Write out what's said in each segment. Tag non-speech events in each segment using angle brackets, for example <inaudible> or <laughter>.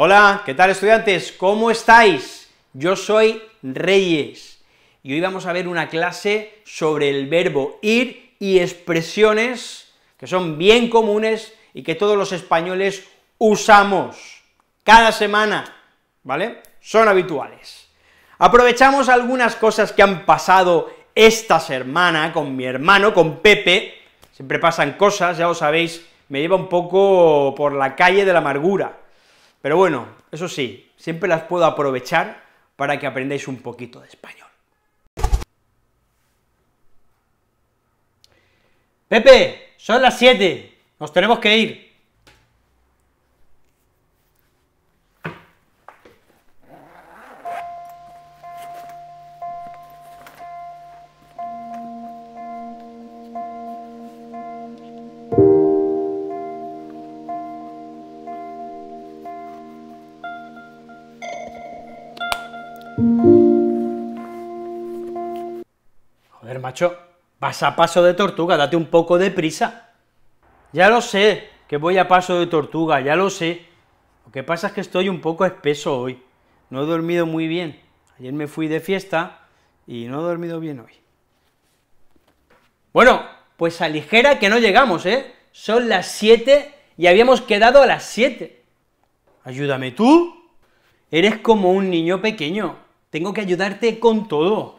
Hola, ¿qué tal estudiantes? ¿Cómo estáis? Yo soy Reyes y hoy vamos a ver una clase sobre el verbo ir y expresiones que son bien comunes y que todos los españoles usamos cada semana, ¿vale? Son habituales. Aprovechamos algunas cosas que han pasado esta semana con mi hermano, con Pepe, siempre pasan cosas, ya os sabéis, me lleva un poco por la calle de la amargura. Pero bueno, eso sí, siempre las puedo aprovechar para que aprendáis un poquito de español. Pepe, son las 7, nos tenemos que ir. macho, vas a paso de tortuga, date un poco de prisa. Ya lo sé, que voy a paso de tortuga, ya lo sé. Lo que pasa es que estoy un poco espeso hoy. No he dormido muy bien. Ayer me fui de fiesta y no he dormido bien hoy. Bueno, pues a ligera que no llegamos, ¿eh? Son las 7 y habíamos quedado a las 7. Ayúdame tú. Eres como un niño pequeño. Tengo que ayudarte con todo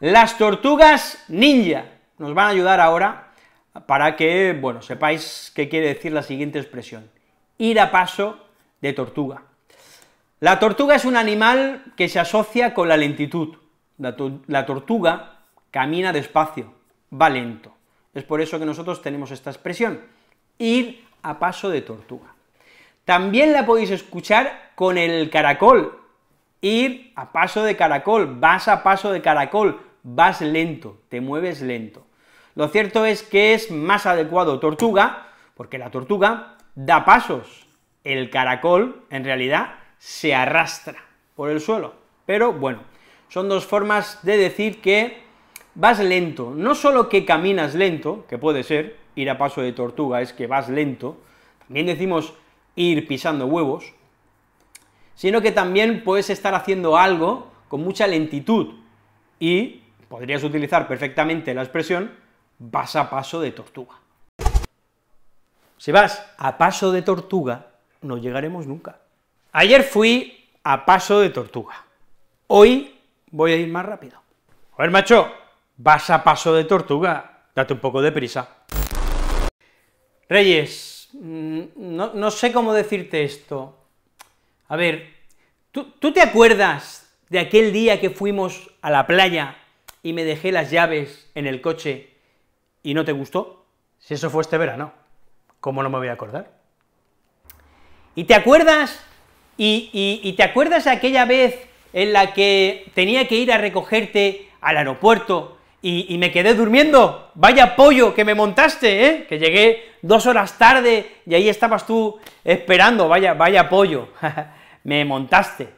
las tortugas ninja. Nos van a ayudar ahora para que, bueno, sepáis qué quiere decir la siguiente expresión, ir a paso de tortuga. La tortuga es un animal que se asocia con la lentitud. La, tortuga camina despacio, va lento. Es por eso que nosotros tenemos esta expresión, ir a paso de tortuga. También la podéis escuchar con el caracol, ir a paso de caracol, vas a paso de caracol, vas lento, te mueves lento. Lo cierto es que es más adecuado tortuga, porque la tortuga da pasos, el caracol en realidad se arrastra por el suelo, pero bueno, son dos formas de decir que vas lento, no solo que caminas lento, que puede ser, ir a paso de tortuga es que vas lento, también decimos ir pisando huevos, sino que también puedes estar haciendo algo con mucha lentitud y podrías utilizar perfectamente la expresión vas a paso de tortuga. Si vas a paso de tortuga, no llegaremos nunca. Ayer fui a paso de tortuga. Hoy voy a ir más rápido. A ver, macho, vas a paso de tortuga, date un poco de prisa. Reyes, mm, no, sé cómo decirte esto. A ver, ¿tú, ¿tú te acuerdas de aquel día que fuimos a la playa y me dejé las llaves en el coche y no te gustó? Si eso fue este verano, ¿cómo no me voy a acordar? ¿Y te acuerdas? ¿Y, y, te acuerdas aquella vez en la que tenía que ir a recogerte al aeropuerto y, y, me quedé durmiendo. Vaya pollo que me montaste, ¿eh? Que llegué dos horas tarde y ahí estabas tú esperando, vaya, vaya pollo. <laughs> me montaste.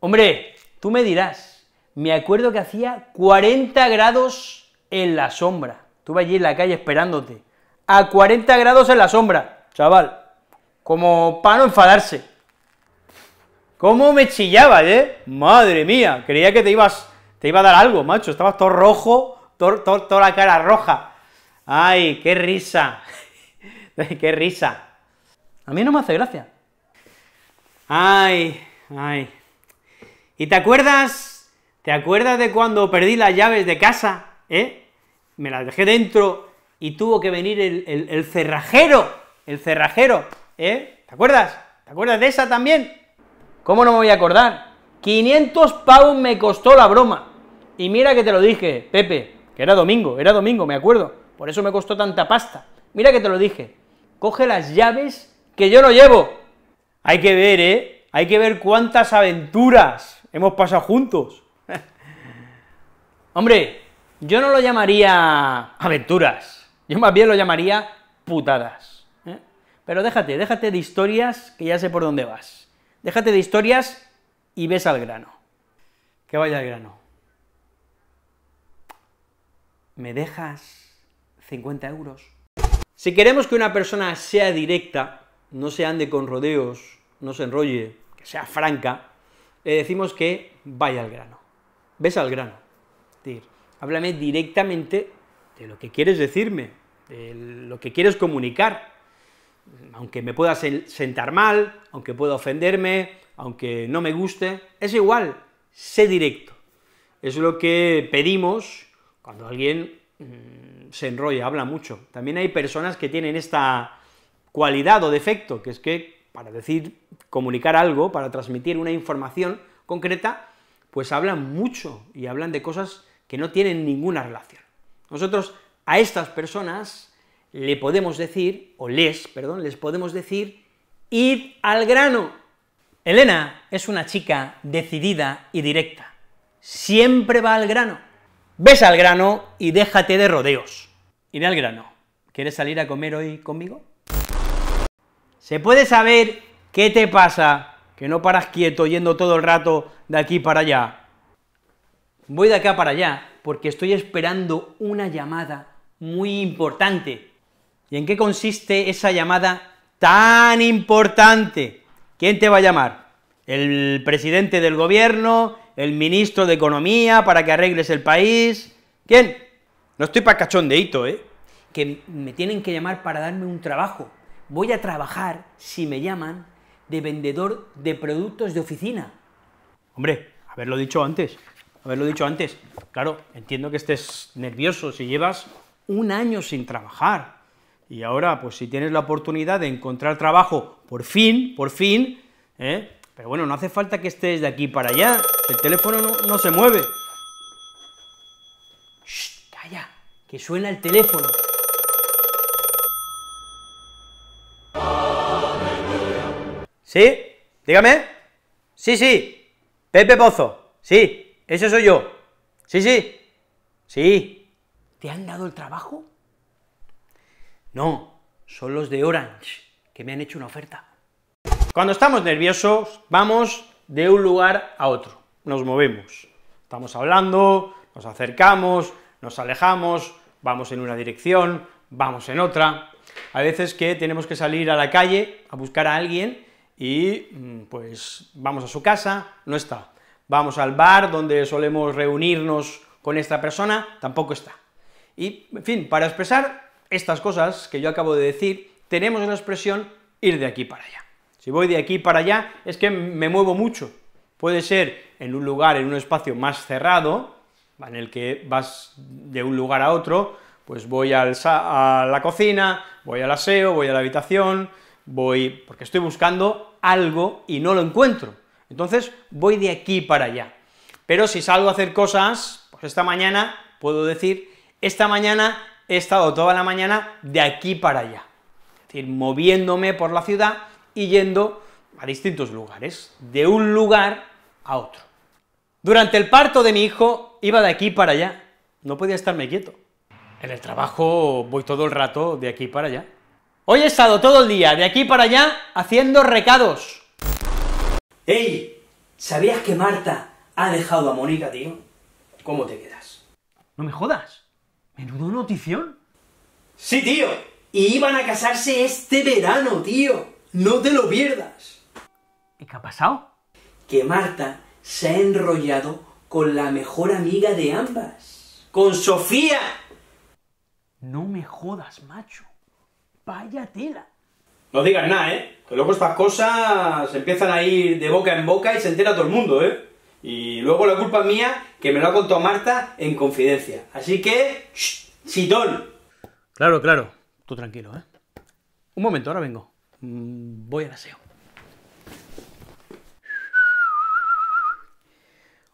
Hombre, tú me dirás, me acuerdo que hacía 40 grados en la sombra. Estuve allí en la calle esperándote. A 40 grados en la sombra, chaval. Como para no enfadarse. ¿Cómo me chillaba, eh? Madre mía, creía que te ibas, te iba a dar algo, macho. Estabas todo rojo, toda la cara roja. Ay, qué risa. <laughs> qué risa. A mí no me hace gracia. Ay, ay. ¿Y te acuerdas ¿Te acuerdas de cuando perdí las llaves de casa? ¿Eh? Me las dejé dentro y tuvo que venir el, cerrajero, el cerrajero, ¿eh? ¿Te acuerdas? ¿Te acuerdas de esa también? ¿Cómo no me voy a acordar? 500 pavos me costó la broma. Y mira que te lo dije, Pepe, que era domingo, era domingo, me acuerdo. Por eso me costó tanta pasta. Mira que te lo dije. Coge las llaves que yo no llevo. Hay que ver, ¿eh? Hay que ver cuántas aventuras hemos pasado juntos. Hombre, yo no lo llamaría aventuras, yo más bien lo llamaría putadas. ¿eh? Pero déjate, déjate de historias que ya sé por dónde vas. Déjate de historias y ves al grano. Que vaya al grano. ¿Me dejas 50 euros? Si queremos que una persona sea directa, no se ande con rodeos, no se enrolle, que sea franca, le decimos que vaya al grano. Ves al grano decir, Háblame directamente de lo que quieres decirme, de lo que quieres comunicar. Aunque me pueda sentar mal, aunque pueda ofenderme, aunque no me guste, es igual, sé directo. Es lo que pedimos cuando alguien mm, se enrolla, habla mucho. También hay personas que tienen esta cualidad o defecto, que es que para decir, comunicar algo, para transmitir una información concreta, pues hablan mucho y hablan de cosas que no tienen ninguna relación. Nosotros a estas personas le podemos decir, o les, perdón, les podemos decir, id al grano. Elena es una chica decidida y directa. Siempre va al grano. Ves al grano y déjate de rodeos. Iré al grano. ¿Quieres salir a comer hoy conmigo? ¿Se puede saber qué te pasa? Que no paras quieto yendo todo el rato de aquí para allá. Voy de acá para allá porque estoy esperando una llamada muy importante. ¿Y en qué consiste esa llamada tan importante? ¿Quién te va a llamar? ¿El presidente del gobierno? ¿El ministro de Economía para que arregles el país? ¿Quién? No estoy para cachondeito, ¿eh? Que me tienen que llamar para darme un trabajo. Voy a trabajar, si me llaman, de vendedor de productos de oficina. Hombre, haberlo dicho antes haberlo dicho antes, claro, entiendo que estés nervioso si llevas un año sin trabajar. Y ahora, pues si tienes la oportunidad de encontrar trabajo, por fin, por fin, ¿eh? pero bueno, no hace falta que estés de aquí para allá, el teléfono no, se mueve. ¡Shh! ¡Calla! Que suena el teléfono. ¿Sí? Dígame. Sí, sí. Pepe Pozo. Sí ese soy yo. Sí, sí. Sí. ¿Te han dado el trabajo? No, son los de Orange, que me han hecho una oferta. Cuando estamos nerviosos, vamos de un lugar a otro, nos movemos. Estamos hablando, nos acercamos, nos alejamos, vamos en una dirección, vamos en otra. A veces que tenemos que salir a la calle a buscar a alguien y mm, pues vamos a su casa, no está, vamos al bar donde solemos reunirnos con esta persona, tampoco está. Y, en fin, para expresar estas cosas que yo acabo de decir, tenemos la expresión ir de aquí para allá. Si voy de aquí para allá es que me muevo mucho. Puede ser en un lugar, en un espacio más cerrado, en el que vas de un lugar a otro, pues voy al a la cocina, voy al aseo, voy a la habitación, voy, porque estoy buscando algo y no lo encuentro. Entonces voy de aquí para allá. Pero si salgo a hacer cosas, pues esta mañana puedo decir, esta mañana he estado toda la mañana de aquí para allá. Es decir, moviéndome por la ciudad y yendo a distintos lugares, de un lugar a otro. Durante el parto de mi hijo iba de aquí para allá, no podía estarme quieto. En el trabajo voy todo el rato de aquí para allá. Hoy he estado todo el día de aquí para allá haciendo recados. ¡Ey! ¿Sabías que Marta ha dejado a Mónica, tío? ¿Cómo te quedas? No me jodas. Menudo notición. Sí, tío. Y iban a casarse este verano, tío. No te lo pierdas. ¿Y qué ha pasado? Que Marta se ha enrollado con la mejor amiga de ambas. ¡Con Sofía! No me jodas, macho. Vaya tela. No digas nada, ¿eh? Que luego estas cosas empiezan a ir de boca en boca y se entera todo el mundo, ¿eh? Y luego la culpa mía, que me lo ha contado Marta en confidencia. Así que, shh, ¡Sitón! Claro, claro. Tú tranquilo, ¿eh? Un momento, ahora vengo. Mm, voy al aseo.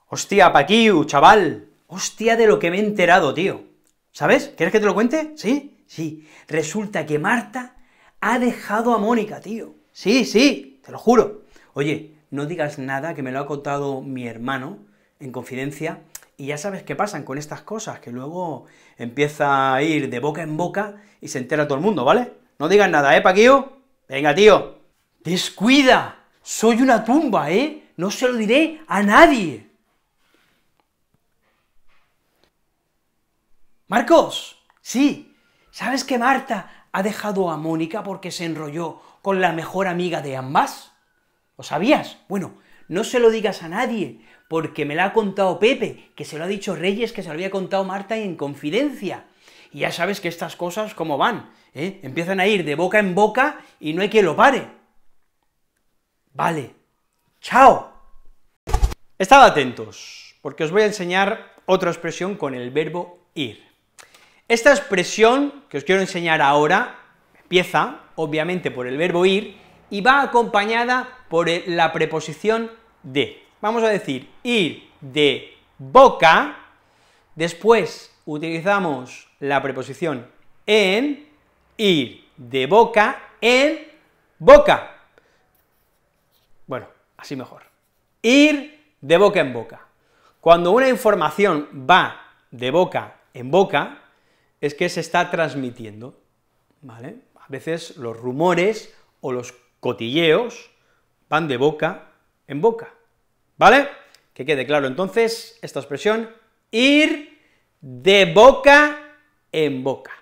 Hostia, Paquiu, chaval. Hostia de lo que me he enterado, tío. ¿Sabes? ¿Quieres que te lo cuente? ¿Sí? Sí. Resulta que Marta ha dejado a Mónica, tío. Sí, sí, te lo juro. Oye, no digas nada que me lo ha contado mi hermano en confidencia y ya sabes qué pasan con estas cosas, que luego empieza a ir de boca en boca y se entera todo el mundo, ¿vale? No digas nada, ¿eh, Paquillo? Venga, tío. Descuida. Soy una tumba, ¿eh? No se lo diré a nadie. Marcos, sí, ¿sabes que Marta ha dejado a Mónica porque se enrolló con la mejor amiga de ambas. ¿Lo sabías? Bueno, no se lo digas a nadie, porque me lo ha contado Pepe, que se lo ha dicho Reyes, que se lo había contado Marta en confidencia. Y ya sabes que estas cosas cómo van, ¿Eh? Empiezan a ir de boca en boca y no hay quien lo pare. Vale. ¡Chao! Estad atentos, porque os voy a enseñar otra expresión con el verbo ir. Esta expresión que os quiero enseñar ahora empieza, obviamente, por el verbo ir y va acompañada por la preposición de. Vamos a decir, ir de boca, después utilizamos la preposición en, ir de boca en boca. Bueno, así mejor. Ir de boca en boca. Cuando una información va de boca en boca, es que se está transmitiendo, ¿vale? veces los rumores o los cotilleos van de boca en boca, ¿vale? Que quede claro entonces esta expresión, ir de boca en boca.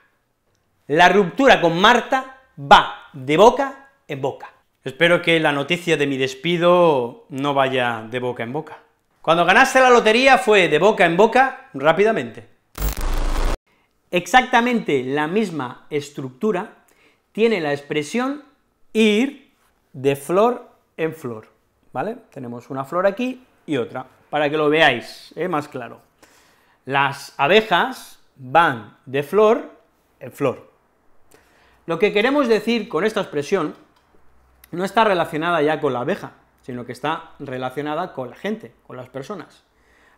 La ruptura con Marta va de boca en boca. Espero que la noticia de mi despido no vaya de boca en boca. Cuando ganaste la lotería fue de boca en boca rápidamente. Exactamente la misma estructura tiene la expresión ir de flor en flor, ¿vale? Tenemos una flor aquí y otra, para que lo veáis ¿eh? más claro. Las abejas van de flor en flor. Lo que queremos decir con esta expresión no está relacionada ya con la abeja, sino que está relacionada con la gente, con las personas.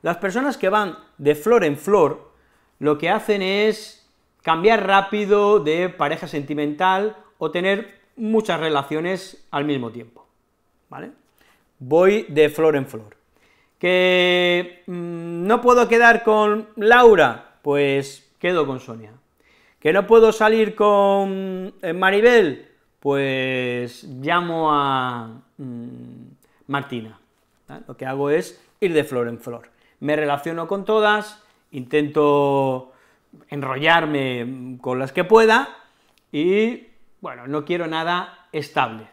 Las personas que van de flor en flor, lo que hacen es cambiar rápido de pareja sentimental o tener muchas relaciones al mismo tiempo, ¿vale? Voy de flor en flor. Que mm, no puedo quedar con Laura, pues quedo con Sonia. Que no puedo salir con eh, Maribel, pues llamo a mm, Martina. Lo que hago es ir de flor en flor. Me relaciono con todas, intento enrollarme con las que pueda y, bueno, no quiero nada estable.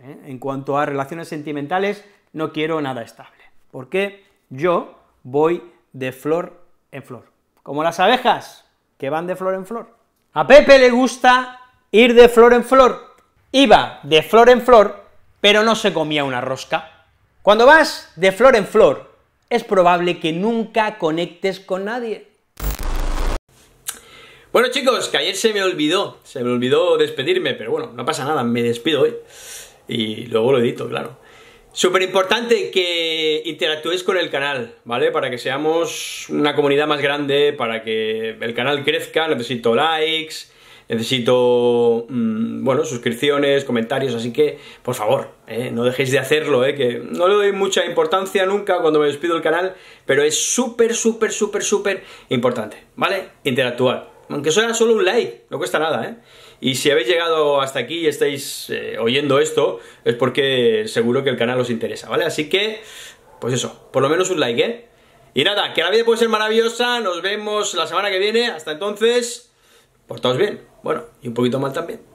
¿eh? En cuanto a relaciones sentimentales, no quiero nada estable, porque yo voy de flor en flor, como las abejas que van de flor en flor. A Pepe le gusta ir de flor en flor, iba de flor en flor, pero no se comía una rosca. Cuando vas de flor en flor, es probable que nunca conectes con nadie bueno chicos, que ayer se me olvidó, se me olvidó despedirme, pero bueno, no pasa nada, me despido hoy. Y luego lo edito, claro. Súper importante que interactúes con el canal, ¿vale? Para que seamos una comunidad más grande, para que el canal crezca, necesito likes, necesito, mm, bueno, suscripciones, comentarios, así que, por favor, ¿eh? no dejéis de hacerlo, ¿eh? Que no le doy mucha importancia nunca cuando me despido el canal, pero es súper, súper, súper, súper importante, ¿vale? Interactuar aunque eso era solo un like, no cuesta nada, ¿eh? Y si habéis llegado hasta aquí y estáis eh, oyendo esto, es porque seguro que el canal os interesa, ¿vale? Así que, pues eso, por lo menos un like, ¿eh? Y nada, que la vida puede ser maravillosa, nos vemos la semana que viene, hasta entonces, portaos bien, bueno, y un poquito mal también.